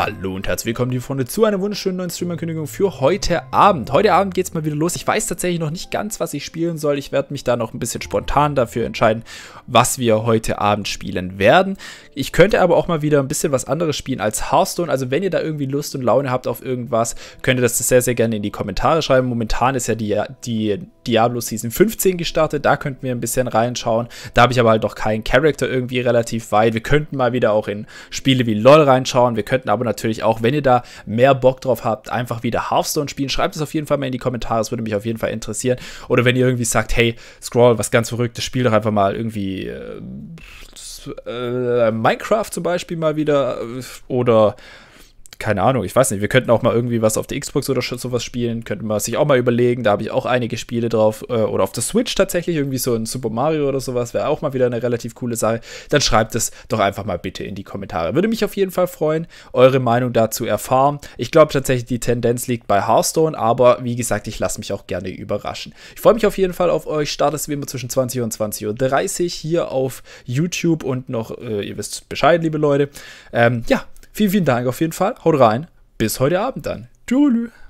Hallo und herzlich willkommen, liebe Freunde, zu einer wunderschönen neuen Streamerkündigung für heute Abend. Heute Abend geht es mal wieder los. Ich weiß tatsächlich noch nicht ganz, was ich spielen soll. Ich werde mich da noch ein bisschen spontan dafür entscheiden, was wir heute Abend spielen werden. Ich könnte aber auch mal wieder ein bisschen was anderes spielen als Hearthstone. Also wenn ihr da irgendwie Lust und Laune habt auf irgendwas, könnt ihr das sehr, sehr gerne in die Kommentare schreiben. Momentan ist ja die, die Diablo Season 15 gestartet. Da könnten wir ein bisschen reinschauen. Da habe ich aber halt noch keinen Charakter irgendwie relativ weit. Wir könnten mal wieder auch in Spiele wie LOL reinschauen. Wir könnten aber natürlich auch, wenn ihr da mehr Bock drauf habt, einfach wieder Hearthstone spielen. Schreibt es auf jeden Fall mal in die Kommentare. Das würde mich auf jeden Fall interessieren. Oder wenn ihr irgendwie sagt, hey, Scroll, was ganz verrücktes, spiel doch einfach mal irgendwie wie äh, äh, Minecraft zum Beispiel mal wieder äh, oder keine Ahnung, ich weiß nicht, wir könnten auch mal irgendwie was auf der Xbox oder sowas spielen, könnten wir sich auch mal überlegen, da habe ich auch einige Spiele drauf äh, oder auf der Switch tatsächlich, irgendwie so ein Super Mario oder sowas, wäre auch mal wieder eine relativ coole Sache, dann schreibt es doch einfach mal bitte in die Kommentare. Würde mich auf jeden Fall freuen, eure Meinung dazu erfahren. Ich glaube tatsächlich, die Tendenz liegt bei Hearthstone, aber wie gesagt, ich lasse mich auch gerne überraschen. Ich freue mich auf jeden Fall auf euch, startet wie immer zwischen 20 und 20.30 Uhr hier auf YouTube und noch, äh, ihr wisst Bescheid, liebe Leute. Ähm, ja, Vielen, vielen Dank auf jeden Fall. Haut rein. Bis heute Abend dann. Tschüss.